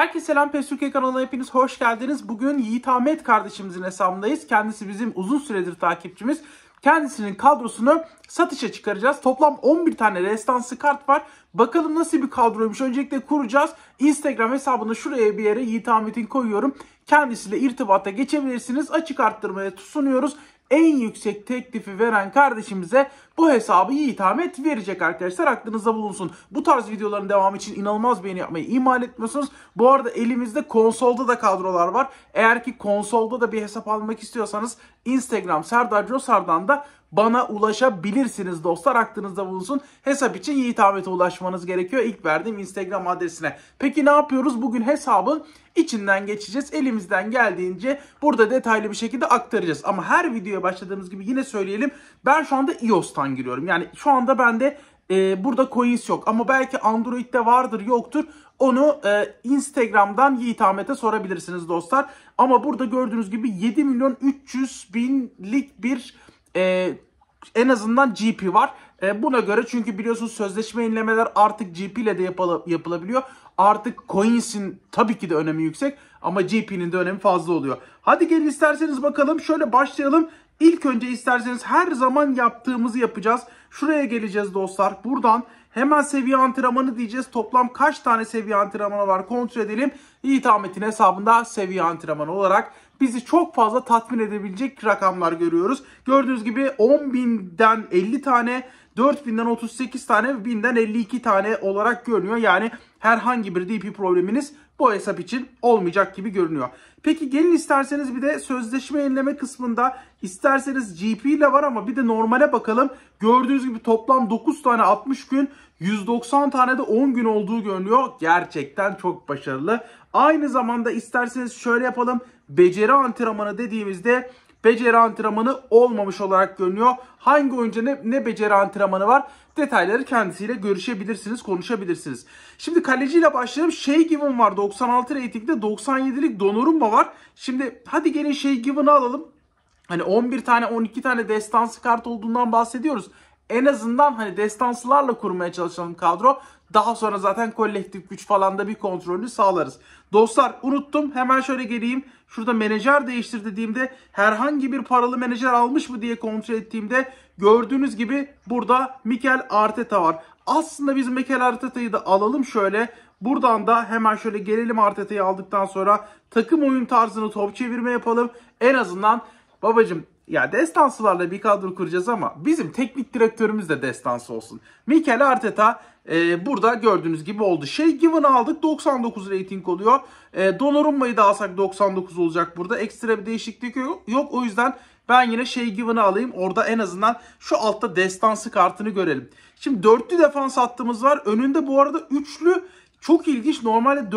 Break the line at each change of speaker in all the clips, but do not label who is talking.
Herkese selam PES Türkiye kanalına hepiniz hoş geldiniz. Bugün Yiğit Ahmet kardeşimizin hesabındayız. Kendisi bizim uzun süredir takipçimiz. Kendisinin kadrosunu satışa çıkaracağız. Toplam 11 tane restansı kart var. Bakalım nasıl bir kadroymuş. Öncelikle kuracağız. Instagram hesabını şuraya bir yere Yiğit Ahmet'in koyuyorum. Kendisiyle irtibata geçebilirsiniz. Açık arttırmaya sunuyoruz en yüksek teklifi veren kardeşimize bu hesabı Yiğit Ahmet verecek arkadaşlar. Aklınızda bulunsun. Bu tarz videoların devamı için inanılmaz beğeni yapmayı ihmal etmiyorsunuz. Bu arada elimizde konsolda da kadrolar var. Eğer ki konsolda da bir hesap almak istiyorsanız Instagram Serdar Cosar'dan da bana ulaşabilirsiniz dostlar. Aklınızda bulunsun. Hesap için Yiğit Ahmet'e ulaşmanız gerekiyor. İlk verdiğim Instagram adresine. Peki ne yapıyoruz? Bugün hesabın içinden geçeceğiz. Elimizden geldiğince burada detaylı bir şekilde aktaracağız. Ama her videoya başladığımız gibi yine söyleyelim. Ben şu anda iOS'tan giriyorum. Yani şu anda bende e, burada coins yok. Ama belki Android'de vardır yoktur. Onu e, Instagram'dan Yiğit Ahmet'e sorabilirsiniz dostlar. Ama burada gördüğünüz gibi 7 milyon 300 binlik bir e, en azından GP var. E, buna göre çünkü biliyorsunuz sözleşme yenilemeler artık GP ile de yapala, yapılabiliyor. Artık Coins'in tabii ki de önemi yüksek ama GP'nin de önemi fazla oluyor. Hadi gelin isterseniz bakalım şöyle başlayalım. İlk önce isterseniz her zaman yaptığımızı yapacağız. Şuraya geleceğiz dostlar. Buradan hemen seviye antrenmanı diyeceğiz. Toplam kaç tane seviye antrenmanı var kontrol edelim. İyi hesabında seviye antrenmanı olarak bizi çok fazla tatmin edebilecek rakamlar görüyoruz. Gördüğünüz gibi 10.000'den 50 tane 4000'den 38 tane 1000'den 52 tane olarak görünüyor. Yani herhangi bir DP probleminiz bu hesap için olmayacak gibi görünüyor. Peki gelin isterseniz bir de sözleşme yenileme kısmında isterseniz GP ile var ama bir de normale bakalım. Gördüğünüz gibi toplam 9 tane 60 gün 190 tane de 10 gün olduğu görünüyor. Gerçekten çok başarılı. Aynı zamanda isterseniz şöyle yapalım. Beceri antrenmanı dediğimizde beceri antrenmanı olmamış olarak görünüyor. Hangi oyuncu ne, ne beceri antrenmanı var? Detayları kendisiyle görüşebilirsiniz, konuşabilirsiniz. Şimdi kaleciyle başlayalım. Şey Given var 96 reytingde 97'lik Donnarumma var. Şimdi hadi gelin Şey Given'ı alalım. Hani 11 tane 12 tane destansı kart olduğundan bahsediyoruz en azından hani destansılarla kurmaya çalışalım kadro. Daha sonra zaten kolektif güç falan da bir kontrolünü sağlarız. Dostlar unuttum hemen şöyle geleyim. Şurada menajer değiştir dediğimde herhangi bir paralı menajer almış mı diye kontrol ettiğimde gördüğünüz gibi burada Mikel Arteta var. Aslında biz Mikel Arteta'yı da alalım şöyle. Buradan da hemen şöyle gelelim Arteta'yı aldıktan sonra takım oyun tarzını top çevirme yapalım. En azından babacım ya destansılarla bir kadro kuracağız ama bizim teknik direktörümüz de destansı olsun. Mikel Arteta e, burada gördüğünüz gibi oldu. Şey Given'ı aldık 99 rating oluyor. E, Donnarumma'yı da alsak 99 olacak burada. Ekstra bir değişiklik yok. yok. O yüzden ben yine şey Given'ı alayım. Orada en azından şu altta destansı kartını görelim. Şimdi dörtlü defans hattımız var. Önünde bu arada üçlü çok ilginç. Normalde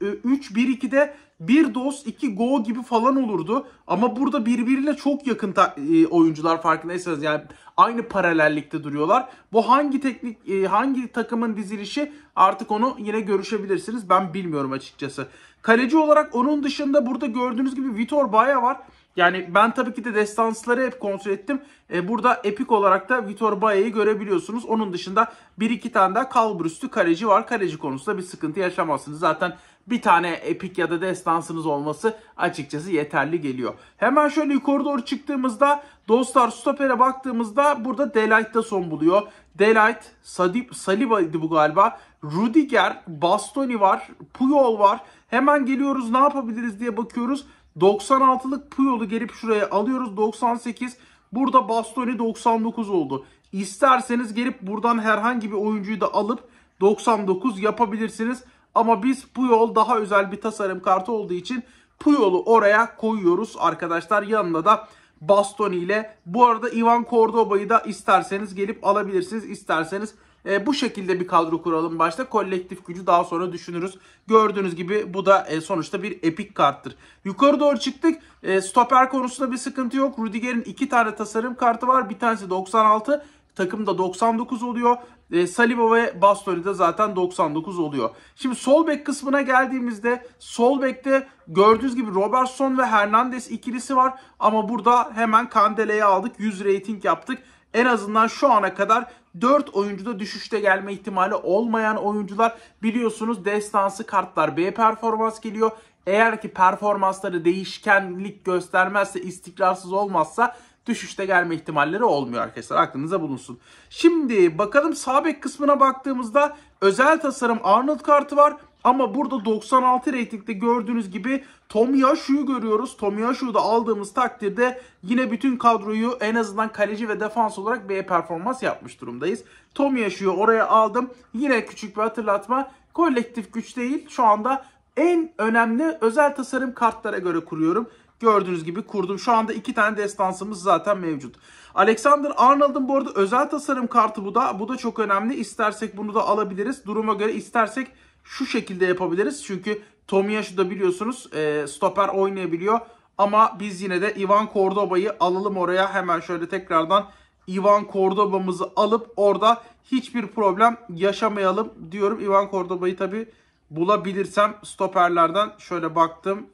4-3-1-2'de bir dos iki go gibi falan olurdu. Ama burada birbirine çok yakın e, oyuncular farkındaysanız yani aynı paralellikte duruyorlar. Bu hangi teknik e, hangi takımın dizilişi artık onu yine görüşebilirsiniz. Ben bilmiyorum açıkçası. Kaleci olarak onun dışında burada gördüğünüz gibi Vitor Baya var. Yani ben tabii ki de destansları hep kontrol ettim. E, burada epik olarak da Vitor Bae'yi görebiliyorsunuz. Onun dışında bir iki tane daha kalburüstü kaleci var. Kaleci konusunda bir sıkıntı yaşamazsınız. Zaten bir tane epik ya da destansınız olması açıkçası yeterli geliyor. Hemen şöyle yukarı doğru çıktığımızda Dostlar stopere baktığımızda burada Delight da son buluyor. Delight, Sadip, Saliba'ydı bu galiba. Rudiger, Bastoni var, Puyol var. Hemen geliyoruz ne yapabiliriz diye bakıyoruz. 96'lık Puyol'u gelip şuraya alıyoruz. 98. Burada Bastoni 99 oldu. İsterseniz gelip buradan herhangi bir oyuncuyu da alıp 99 yapabilirsiniz. Ama biz Puyol daha özel bir tasarım kartı olduğu için Puyol'u oraya koyuyoruz arkadaşlar. yanında da Bastoni ile. Bu arada Ivan Cordoba'yı da isterseniz gelip alabilirsiniz. İsterseniz e, bu şekilde bir kadro kuralım başta. Kolektif gücü daha sonra düşünürüz. Gördüğünüz gibi bu da e, sonuçta bir epik karttır. Yukarı doğru çıktık. E, stoper konusunda bir sıkıntı yok. Rudiger'in iki tane tasarım kartı var. Bir tanesi 96 takımda 99 oluyor. E, Saliba ve Bastoni zaten 99 oluyor. Şimdi sol bek kısmına geldiğimizde sol bekte gördüğünüz gibi Robertson ve Hernandez ikilisi var. Ama burada hemen Kandele'yi aldık. 100 rating yaptık. En azından şu ana kadar 4 oyuncuda düşüşte gelme ihtimali olmayan oyuncular biliyorsunuz destansı kartlar B performans geliyor. Eğer ki performansları değişkenlik göstermezse, istikrarsız olmazsa düşüşte gelme ihtimalleri olmuyor arkadaşlar. Aklınıza bulunsun. Şimdi bakalım sağ bek kısmına baktığımızda özel tasarım Arnold kartı var. Ama burada 96 reytingde gördüğünüz gibi Tomiyashu'yu görüyoruz. Tomiyashu'yu da aldığımız takdirde yine bütün kadroyu en azından kaleci ve defans olarak B performans yapmış durumdayız. Tomiyashu'yu oraya aldım. Yine küçük bir hatırlatma. Kolektif güç değil. Şu anda en önemli özel tasarım kartlara göre kuruyorum. Gördüğünüz gibi kurdum. Şu anda iki tane destansımız zaten mevcut. Alexander Arnold'un bu arada özel tasarım kartı bu da. Bu da çok önemli. İstersek bunu da alabiliriz. Duruma göre istersek şu şekilde yapabiliriz. Çünkü Tomiyasu da biliyorsunuz e, stoper oynayabiliyor. Ama biz yine de Ivan Cordoba'yı alalım oraya. Hemen şöyle tekrardan Ivan Cordoba'mızı alıp orada hiçbir problem yaşamayalım diyorum. Ivan Cordoba'yı tabi bulabilirsem stoperlerden şöyle baktım.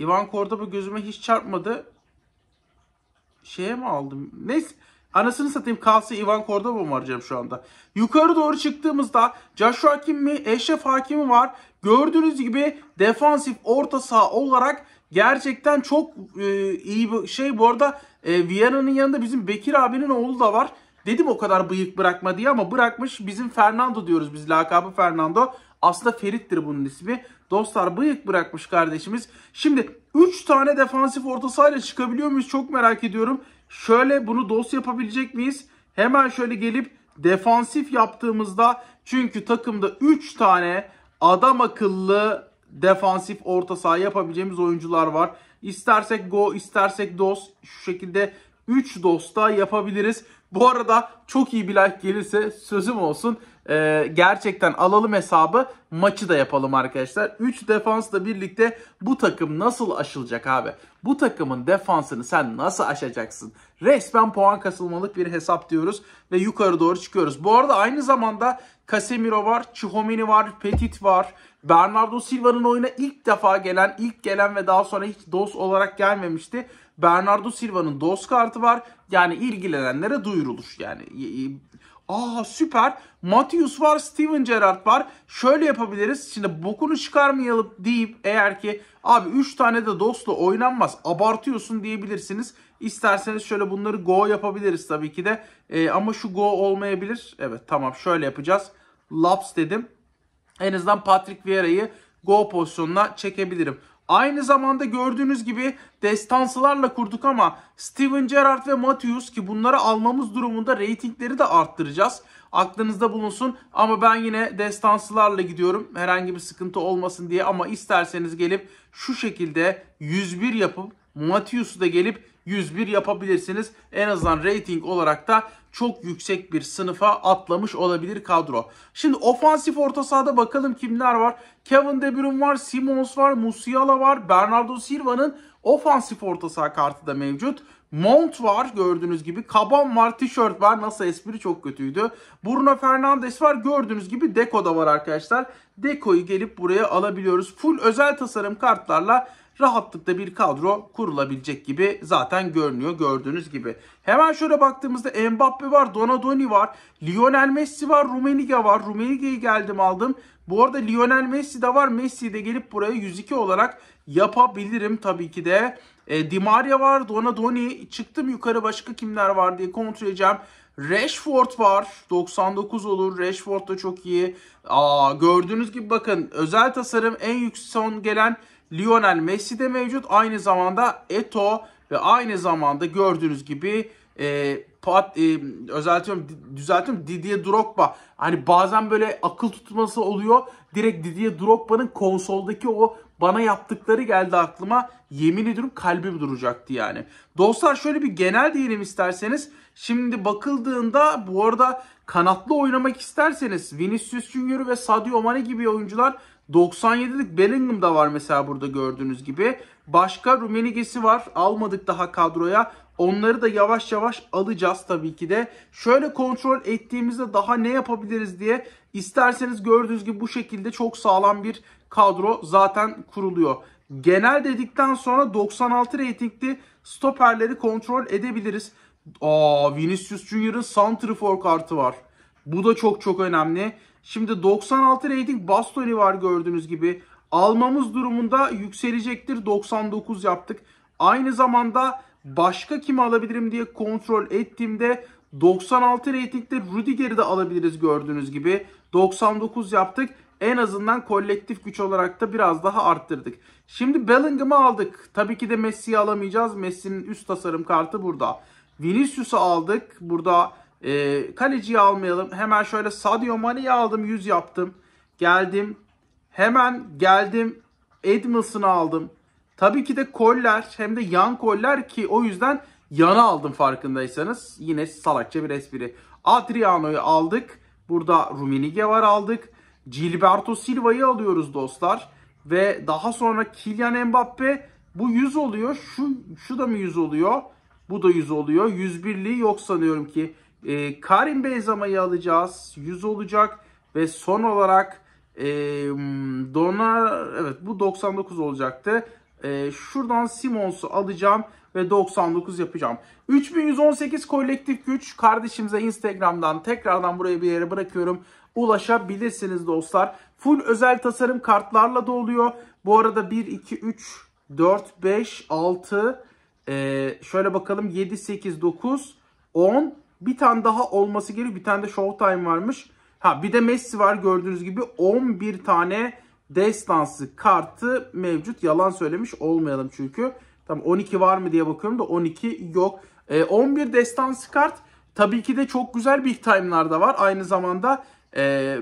Ivan Cordoba gözüme hiç çarpmadı. Şeye mi aldım? Neyse Anasını satayım kalsa Ivan Cordoba mı varacağım şu anda? Yukarı doğru çıktığımızda Joshua Kim mi, Eşref Hakimi var. Gördüğünüz gibi defansif orta saha olarak gerçekten çok e, iyi bir şey. Bu arada e, Viyana'nın yanında bizim Bekir abinin oğlu da var. Dedim o kadar bıyık bırakma diye ama bırakmış. Bizim Fernando diyoruz biz lakabı Fernando. Aslında Ferit'tir bunun ismi. Dostlar bıyık bırakmış kardeşimiz. Şimdi 3 tane defansif orta sahayla çıkabiliyor muyuz çok merak ediyorum. Şöyle bunu dos yapabilecek miyiz? Hemen şöyle gelip defansif yaptığımızda çünkü takımda 3 tane adam akıllı defansif orta saha yapabileceğimiz oyuncular var. İstersek go, istersek dos şu şekilde 3 dosta yapabiliriz. Bu arada çok iyi bir like gelirse sözüm olsun. Ee, gerçekten alalım hesabı maçı da yapalım arkadaşlar. 3 defansla birlikte bu takım nasıl aşılacak abi? Bu takımın defansını sen nasıl aşacaksın? Resmen puan kasılmalık bir hesap diyoruz ve yukarı doğru çıkıyoruz. Bu arada aynı zamanda Casemiro var, Chihomini var, Petit var. Bernardo Silva'nın oyuna ilk defa gelen, ilk gelen ve daha sonra hiç DOS olarak gelmemişti. Bernardo Silva'nın DOS kartı var. Yani ilgilenenlere duyurulur. Yani Aa süper. Matthews var, Steven Gerrard var. Şöyle yapabiliriz. Şimdi bokunu çıkarmayalım deyip eğer ki abi 3 tane de dostla oynanmaz abartıyorsun diyebilirsiniz. İsterseniz şöyle bunları go yapabiliriz tabii ki de. Ee, ama şu go olmayabilir. Evet tamam şöyle yapacağız. Laps dedim. En azından Patrick Vieira'yı go pozisyonuna çekebilirim. Aynı zamanda gördüğünüz gibi destansılarla kurduk ama Steven Gerrard ve Matthews ki bunları almamız durumunda reytingleri de arttıracağız. Aklınızda bulunsun ama ben yine destansılarla gidiyorum. Herhangi bir sıkıntı olmasın diye ama isterseniz gelip şu şekilde 101 yapıp Matthews'u da gelip 101 yapabilirsiniz. En azından rating olarak da çok yüksek bir sınıfa atlamış olabilir kadro. Şimdi ofansif orta sahada bakalım kimler var. Kevin De Bruyne var, Simons var, Musiala var, Bernardo Silva'nın ofansif orta saha kartı da mevcut. Mont var gördüğünüz gibi. Kaban var, tişört var. Nasıl espri çok kötüydü. Bruno Fernandes var. Gördüğünüz gibi Deko da var arkadaşlar. Deko'yu gelip buraya alabiliyoruz. Full özel tasarım kartlarla rahatlıkla bir kadro kurulabilecek gibi zaten görünüyor gördüğünüz gibi. Hemen şöyle baktığımızda Mbappe var, Donadoni var, Lionel Messi var, Rumeniga var. Rumeniga'yı geldim aldım. Bu arada Lionel Messi de var. Messi de gelip buraya 102 olarak yapabilirim tabii ki de. E, Di Maria var, Donadoni. Çıktım yukarı başka kimler var diye kontrol edeceğim. Rashford var. 99 olur. Rashford da çok iyi. Aa, gördüğünüz gibi bakın özel tasarım en yüksek son gelen Lionel Messi de mevcut. Aynı zamanda Eto ve aynı zamanda gördüğünüz gibi e, Pat, e, özeltiyorum, düzeltiyorum Didier Drogba. Hani bazen böyle akıl tutması oluyor. Direkt Didier Drogba'nın konsoldaki o bana yaptıkları geldi aklıma. Yemin ediyorum kalbim duracaktı yani. Dostlar şöyle bir genel diyelim isterseniz. Şimdi bakıldığında bu arada kanatlı oynamak isterseniz Vinicius Junior ve Sadio Mane gibi oyuncular 97'lik Bellingham da var mesela burada gördüğünüz gibi. Başka Rummenigge'si var. Almadık daha kadroya. Onları da yavaş yavaş alacağız tabii ki de. Şöyle kontrol ettiğimizde daha ne yapabiliriz diye isterseniz gördüğünüz gibi bu şekilde çok sağlam bir kadro zaten kuruluyor. Genel dedikten sonra 96 reytingli stoperleri kontrol edebiliriz. Aa Vinicius Junior'ın Santrifor kartı var. Bu da çok çok önemli. Şimdi 96 rating Bastoni var gördüğünüz gibi. Almamız durumunda yükselecektir. 99 yaptık. Aynı zamanda başka kimi alabilirim diye kontrol ettiğimde 96 reytingde Rudiger'i de alabiliriz gördüğünüz gibi. 99 yaptık. En azından kolektif güç olarak da biraz daha arttırdık. Şimdi Bellingham'ı aldık. Tabii ki de Messi'yi alamayacağız. Messi'nin üst tasarım kartı burada. Vinicius'u aldık. Burada e, kaleciyi almayalım. Hemen şöyle Sadio Mane'yi aldım 100 yaptım. Geldim. Hemen geldim Edmilson'ı aldım. Tabii ki de koller hem de yan koller ki o yüzden yana aldım farkındaysanız. Yine salakça bir espri. Adriano'yu aldık. Burada Rumenige var aldık. Gilberto Silva'yı alıyoruz dostlar. Ve daha sonra Kylian Mbappe bu 100 oluyor. Şu, şu da mı 100 oluyor? Bu da 100 oluyor. 101'liği yok sanıyorum ki. E, Karim Benzema'yı alacağız. 100 olacak ve son olarak e, Donar evet bu 99 olacaktı. E, şuradan Simons'u alacağım ve 99 yapacağım. 3118 kolektif güç kardeşimize Instagram'dan tekrardan buraya bir yere bırakıyorum. Ulaşabilirsiniz dostlar. Full özel tasarım kartlarla doluyor. Bu arada 1, 2, 3, 4, 5, 6, e, şöyle bakalım 7, 8, 9, 10, bir tane daha olması gerekiyor. Bir tane de Showtime varmış. Ha bir de Messi var gördüğünüz gibi 11 tane destansı kartı mevcut. Yalan söylemiş olmayalım çünkü. Tam 12 var mı diye bakıyorum da 12 yok. E, 11 destansı kart tabii ki de çok güzel bir time'lar da var. Aynı zamanda ee,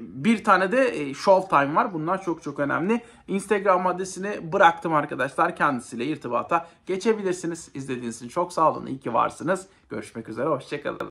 bir tane de e, Showtime var. Bunlar çok çok önemli. Instagram adresini bıraktım arkadaşlar. Kendisiyle irtibata geçebilirsiniz. İzlediğiniz için çok sağ olun. İyi ki varsınız. Görüşmek üzere. Hoşçakalın.